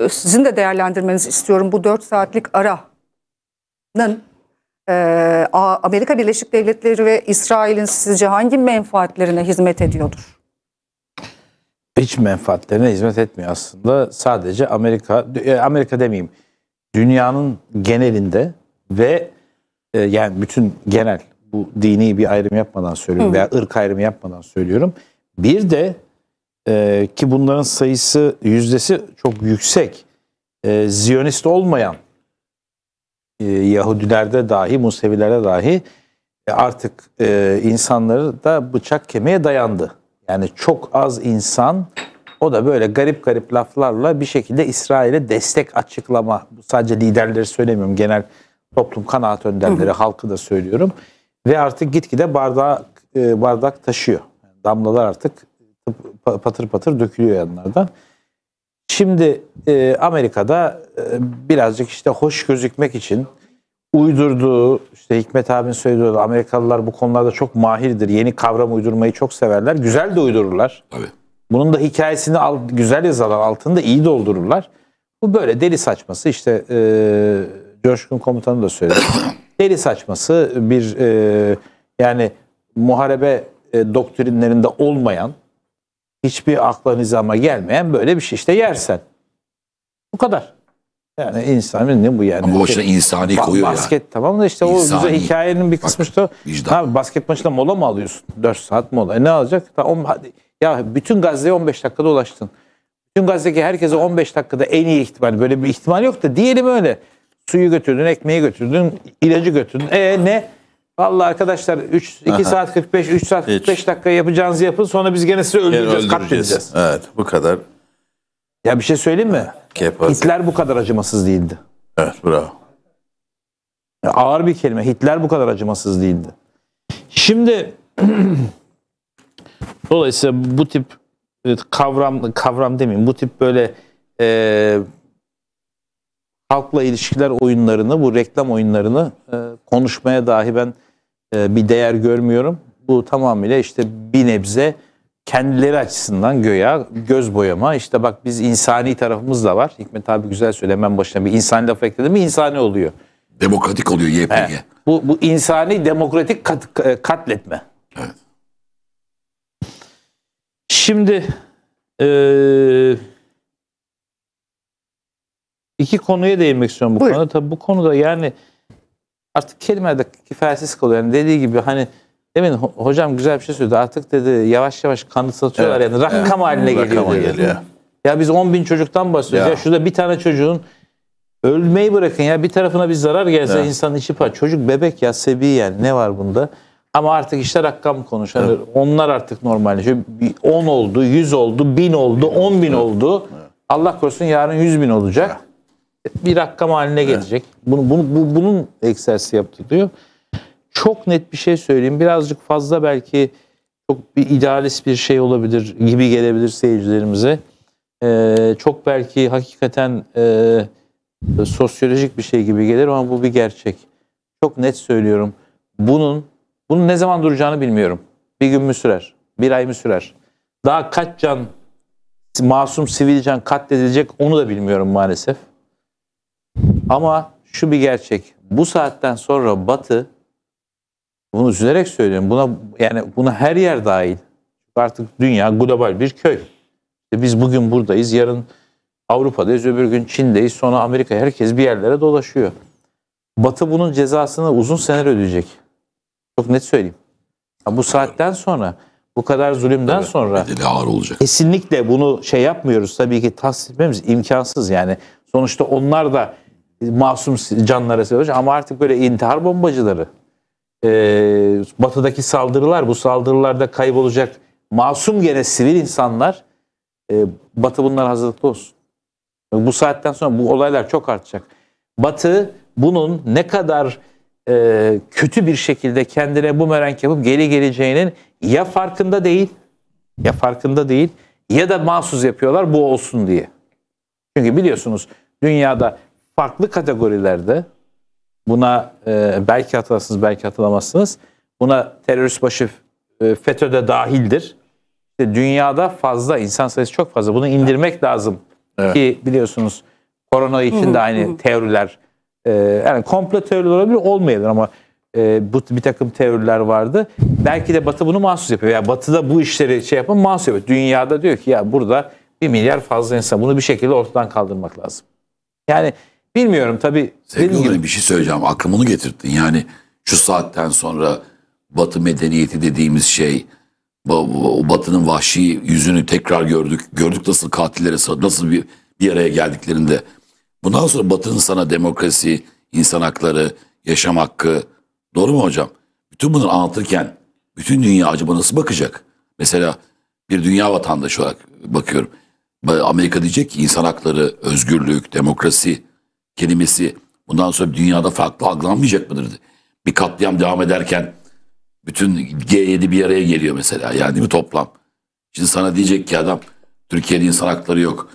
Ee, sizin de değerlendirmenizi istiyorum. Bu 4 saatlik aranın e, Amerika Birleşik Devletleri ve İsrail'in sizce hangi menfaatlerine hizmet ediyordur? Hiç menfaatlerine hizmet etmiyor aslında. Sadece Amerika, e, Amerika demeyeyim, dünyanın genelinde ve e, yani bütün genel bu dini bir ayrım yapmadan söylüyorum Hı. veya ırk ayrımı yapmadan söylüyorum. Bir de e, ki bunların sayısı yüzdesi çok yüksek. E, ee, Ziyonist olmayan e, Yahudilerde dahi, Musevilerde dahi e, artık e, insanları da bıçak kemiğe dayandı. Yani çok az insan o da böyle garip garip laflarla bir şekilde İsrail'e destek açıklama. Sadece liderleri söylemiyorum. Genel toplum kanaat önderleri, halkı da söylüyorum. Ve artık gitgide bardak e, bardak taşıyor. damlalar artık patır patır dökülüyor yanlardan. Şimdi e, Amerika'da e, birazcık işte hoş gözükmek için uydurduğu, işte Hikmet abinin söylediği Amerikalılar bu konularda çok mahirdir. Yeni kavram uydurmayı çok severler. Güzel de uydururlar. Tabii. Bunun da hikayesini al, güzel yazarlar altında iyi doldururlar. Bu böyle deli saçması işte e, Coşkun komutanı da söyledi. deli saçması bir e, yani muharebe e, doktrinlerinde olmayan hiçbir akla nizama gelmeyen böyle bir şey işte yersen. Bu kadar. Yani insan ne bu yani? Ama boşuna şey, insani ba koyuyor basket, ya. tamam da işte insani. o güzel hikayenin bir kısmı işte. Abi basket maçında mola mı alıyorsun? 4 saat mola. E, ne alacak? Tamam, hadi. Ya bütün Gazze'ye 15 dakikada ulaştın. Bütün Gazze'deki herkese 15 dakikada en iyi ihtimal. Böyle bir ihtimal yok da diyelim öyle. Suyu götürdün, ekmeği götürdün, ilacı götürdün. E ne? Vallahi arkadaşlar 3 2 saat 45 3 saat 45 Hiç. dakika yapacağınızı yapın sonra biz gene sizi öldüreceğiz, katledeceğiz. Evet bu kadar. Ya bir şey söyleyeyim mi? Kepaze. Hitler bu kadar acımasız değildi. Evet bravo. Ya ağır bir kelime. Hitler bu kadar acımasız değildi. Şimdi dolayısıyla bu tip e, kavram kavram demeyeyim bu tip böyle e, halkla ilişkiler oyunlarını bu reklam oyunlarını e, konuşmaya dahi ben ee, bir değer görmüyorum. Bu tamamıyla işte bir nebze kendileri açısından göya göz boyama. İşte bak biz insani tarafımız da var. Hikmet abi güzel söylemen başına bir insani laf ekledim mi insani oluyor. Demokratik oluyor YPG. He. Bu, bu insani demokratik kat, e, katletme. Evet. Şimdi e, iki konuya değinmek istiyorum bu Buyurun. konuda. Tabii bu konuda yani artık kelime de kifayetsiz kalıyor. Yani dediği gibi hani demin hocam güzel bir şey söyledi. Artık dedi yavaş yavaş kanıt satıyorlar evet, yani rakam evet. haline rakam geliyor. geliyor. Ya biz 10 bin çocuktan bahsediyoruz. Ya. ya şurada bir tane çocuğun ölmeyi bırakın ya bir tarafına bir zarar gelse evet. insanın içi par. Çocuk bebek ya sebi yani ne var bunda? Ama artık işte rakam konuş. Yani Onlar artık normalleşiyor. 10 oldu, 100 oldu, 1000 oldu, 10 bin oldu. Allah korusun yarın 100 bin olacak. Evet bir rakam haline gelecek. Evet. Bunu, bunu, bu, bunun egzersizi diyor Çok net bir şey söyleyeyim. Birazcık fazla belki çok bir idealist bir şey olabilir gibi gelebilir seyircilerimize. Ee, çok belki hakikaten e, sosyolojik bir şey gibi gelir ama bu bir gerçek. Çok net söylüyorum. Bunun bunun ne zaman duracağını bilmiyorum. Bir gün mü sürer? Bir ay mı sürer? Daha kaç can masum sivil can katledilecek onu da bilmiyorum maalesef. Ama şu bir gerçek. Bu saatten sonra Batı bunu üzülerek söylüyorum. Buna yani buna her yer dahil. Artık dünya global bir köy. biz bugün buradayız, yarın Avrupa'dayız, öbür gün Çin'deyiz, sonra Amerika herkes bir yerlere dolaşıyor. Batı bunun cezasını uzun seneler ödeyecek. Çok net söyleyeyim. Ya bu saatten sonra bu kadar zulümden evet, sonra ağır olacak. kesinlikle bunu şey yapmıyoruz. Tabii ki tahsis etmemiz imkansız yani. Sonuçta onlar da masum canlara sebep ama artık böyle intihar bombacıları e, batıdaki saldırılar bu saldırılarda kaybolacak masum gene sivil insanlar e, batı bunlar hazırlıklı olsun. Bu saatten sonra bu olaylar çok artacak. Batı bunun ne kadar e, kötü bir şekilde kendine bu bumerang yapıp geri geleceğinin ya farkında değil ya farkında değil ya da mahsus yapıyorlar bu olsun diye. Çünkü biliyorsunuz dünyada farklı kategorilerde buna e, belki hatırlarsınız belki hatırlamazsınız. Buna terörist başı e, FETÖ'de dahildir. İşte dünyada fazla insan sayısı çok fazla. Bunu indirmek lazım evet. ki biliyorsunuz korona için de aynı teoriler e, yani komple teoriler olabilir olmayabilir ama e, bu bir takım teoriler vardı. Belki de Batı bunu mahsus yapıyor. ya Yani Batı'da bu işleri şey yapın mahsus yapıyor. Dünyada diyor ki ya burada bir milyar fazla insan bunu bir şekilde ortadan kaldırmak lazım. Yani Bilmiyorum tabi. Sevgili gibi... bir şey söyleyeceğim. aklımını onu getirdin. Yani şu saatten sonra Batı medeniyeti dediğimiz şey o Batı'nın vahşi yüzünü tekrar gördük. Gördük nasıl katillere nasıl bir, bir araya geldiklerinde. Bundan sonra Batı'nın sana demokrasi, insan hakları, yaşam hakkı doğru mu hocam? Bütün bunları anlatırken bütün dünya acaba nasıl bakacak? Mesela bir dünya vatandaşı olarak bakıyorum. Amerika diyecek ki insan hakları, özgürlük, demokrasi kelimesi bundan sonra dünyada farklı algılanmayacak mıdır? Bir katliam devam ederken bütün G7 bir araya geliyor mesela yani bir toplam. Şimdi sana diyecek ki adam Türkiye'de insan hakları yok.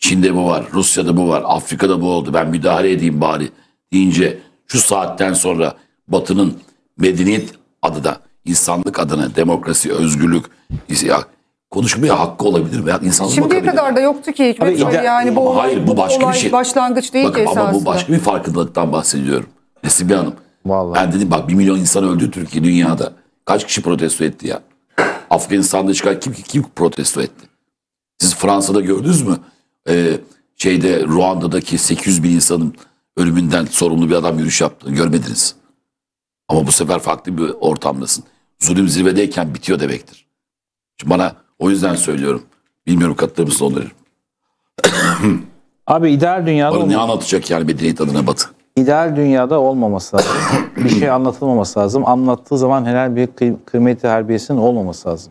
Çin'de bu var, Rusya'da bu var, Afrika'da bu oldu. Ben müdahale edeyim bari deyince şu saatten sonra Batı'nın medeniyet adına, insanlık adına demokrasi, özgürlük, konuşmaya hakkı olabilir veya insansız Şimdiye bakabilir. kadar da yoktu ki hiçbir Abi, şey. ide- yani bu hayır, bu başka olay bir şey. başlangıç değil Bakın, ki esasında. Ama bu başka bir farkındalıktan bahsediyorum. Nesibe Hanım. Vallahi. Ben dedim bak bir milyon insan öldü Türkiye dünyada. Kaç kişi protesto etti ya? Afganistan'da çıkan kim kim protesto etti? Siz Fransa'da gördünüz mü? Ee, şeyde Ruanda'daki 800 bin insanın ölümünden sorumlu bir adam yürüyüş yaptı. Görmediniz. Ama bu sefer farklı bir ortamdasın. Zulüm zirvedeyken bitiyor demektir. Şimdi bana o yüzden söylüyorum. Bilmiyorum katılır mısın onları? Abi ideal dünyada... Bana ne anlatacak yani medeniyet adına batı? İdeal dünyada olmaması lazım. bir şey anlatılmaması lazım. Anlattığı zaman helal bir kıymeti harbiyesinin olmaması lazım.